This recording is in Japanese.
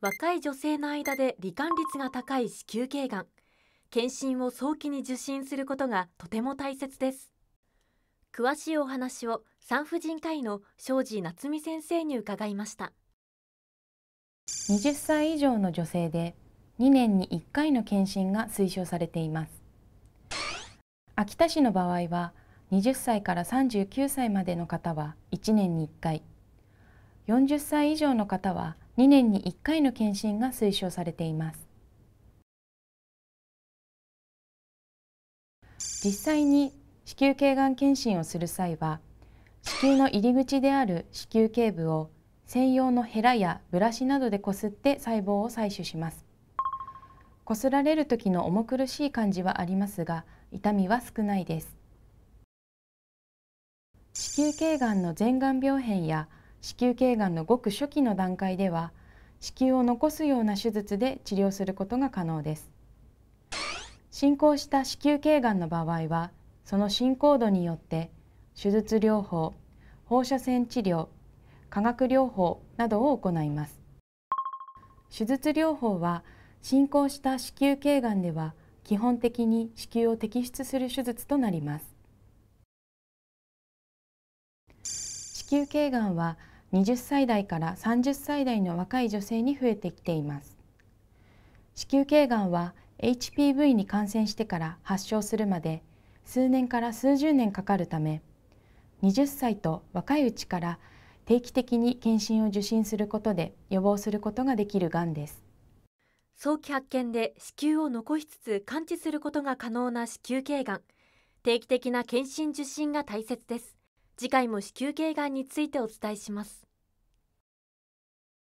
若い女性の間で罹患率が高い子宮頸がん検診を早期に受診することがとても大切です詳しいお話を産婦人科医の庄司夏美先生に伺いました20歳以上の女性で2年に1回の検診が推奨されています秋田市の場合は20歳から39歳までの方は1年に1回40歳以上の方は2年に1回の検診が推奨されています実際に子宮頸がん検診をする際は子宮の入り口である子宮頸部を専用のヘラやブラシなどでこすって細胞を採取しますこすられる時の重苦しい感じはありますが痛みは少ないです子宮頸がんの全がん病変や子宮頸がんのごく初期の段階では子宮を残すような手術で治療することが可能です進行した子宮頸がんの場合はその進行度によって手術療法放射線治療化学療法などを行います手術療法は進行した子宮頸がんでは基本的に子宮を摘出する手術となります子宮頸がんは20歳代から30歳代の若い女性に増えてきています子宮頸がんは HPV に感染してから発症するまで数年から数十年かかるため20歳と若いうちから定期的に検診を受診することで予防することができるがんです早期発見で子宮を残しつつ完治することが可能な子宮頸がん定期的な検診受診が大切です次回も子宮頸がんについてお伝えします